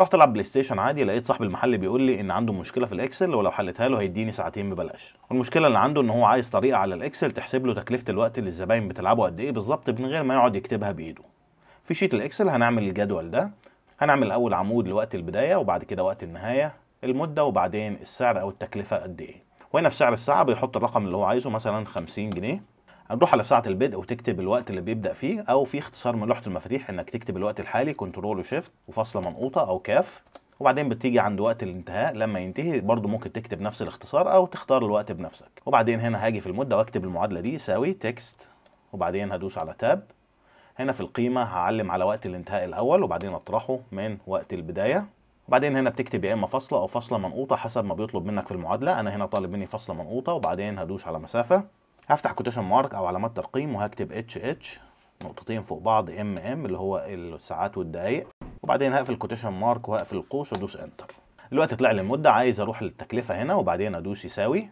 رحت العب بلاي ستيشن عادي لقيت صاحب المحل بيقول لي ان عنده مشكله في الاكسل ولو حلتها له هيديني ساعتين ببلاش والمشكله اللي عنده ان هو عايز طريقه على الاكسل تحسب له تكلفه الوقت اللي الزباين بتلعبه قد ايه بالظبط من غير ما يقعد يكتبها بايده في شيت الاكسل هنعمل الجدول ده هنعمل اول عمود لوقت البدايه وبعد كده وقت النهايه المده وبعدين السعر او التكلفه قد ايه وهنا في سعر الساعه بيحط الرقم اللي هو عايزه مثلا 50 جنيه هنروح على ساعه البدء وتكتب الوقت اللي بيبدا فيه او في اختصار من لوحه المفاتيح انك تكتب الوقت الحالي كنترول وشيفت وفاصله منقوطه او كاف وبعدين بتيجي عند وقت الانتهاء لما ينتهي برضو ممكن تكتب نفس الاختصار او تختار الوقت بنفسك وبعدين هنا هاجي في المده واكتب المعادله دي يساوي تكست وبعدين هدوس على تاب هنا في القيمه هعلم على وقت الانتهاء الاول وبعدين اطرحه من وقت البدايه وبعدين هنا بتكتب يا اما فاصله او فاصله منقوطه حسب ما بيطلب منك في المعادله انا هنا طالب مني فاصله منقوطه وبعدين هدوس على مسافه هفتح كوتيشن مارك او علامات ترقيم وهكتب اتش اتش نقطتين فوق بعض ام ام اللي هو الساعات والدقايق وبعدين هقفل كوتيشن مارك وهقفل القوس وادوس انتر دلوقتي طلع لي المده عايز اروح للتكلفه هنا وبعدين ادوس يساوي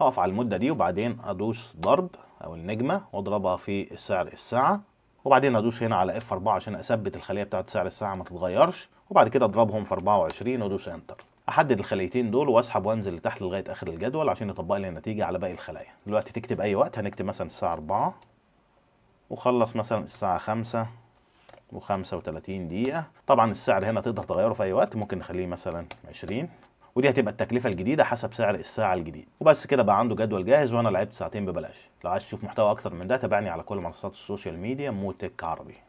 هقف على المده دي وبعدين ادوس ضرب او النجمه واضربها في سعر الساعه وبعدين ادوس هنا على اف 4 عشان اثبت الخليه بتاعه سعر الساعه ما تتغيرش وبعد كده اضربهم في 24 وادوس انتر احدد الخليتين دول واسحب وانزل لتحت لغايه اخر الجدول عشان يطبق لي النتيجه على باقي الخلايا دلوقتي تكتب اي وقت هنكتب مثلا الساعه 4 وخلص مثلا الساعه 5 و35 دقيقه طبعا السعر هنا تقدر تغيره في اي وقت ممكن نخليه مثلا 20 ودي هتبقى التكلفه الجديده حسب سعر الساعه الجديد وبس كده بقى عنده جدول جاهز وانا لعبت ساعتين ببلاش لو عايز تشوف محتوى اكتر من ده تابعني على كل منصات السوشيال ميديا مو تك عربي